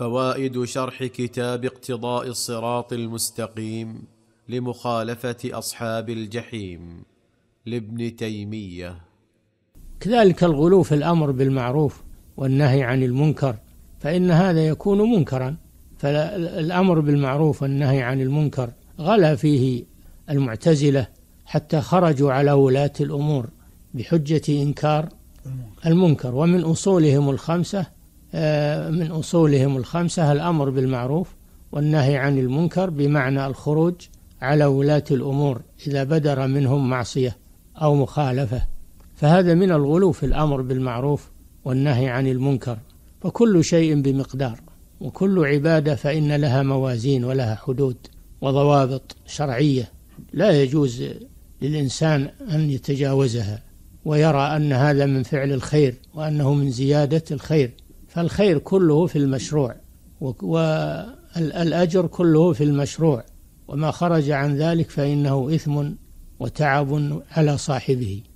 فوائد شرح كتاب اقتضاء الصراط المستقيم لمخالفه اصحاب الجحيم لابن تيميه كذلك الغلو في الامر بالمعروف والنهي عن المنكر فان هذا يكون منكرا فالامر بالمعروف والنهي عن المنكر غلا فيه المعتزله حتى خرجوا على ولاه الامور بحجه انكار المنكر ومن اصولهم الخمسه آه، من أصولهم الخمسة الأمر بالمعروف والنهي عن المنكر بمعنى الخروج على ولاة الأمور إذا بدر منهم معصية أو مخالفة فهذا من الغلو في الأمر بالمعروف والنهي عن المنكر فكل شيء بمقدار وكل عبادة فإن لها موازين ولها حدود وضوابط شرعية لا يجوز للإنسان أن يتجاوزها ويرى أن هذا من فعل الخير وأنه من زيادة الخير فالخير كله في المشروع والأجر كله في المشروع وما خرج عن ذلك فإنه إثم وتعب على صاحبه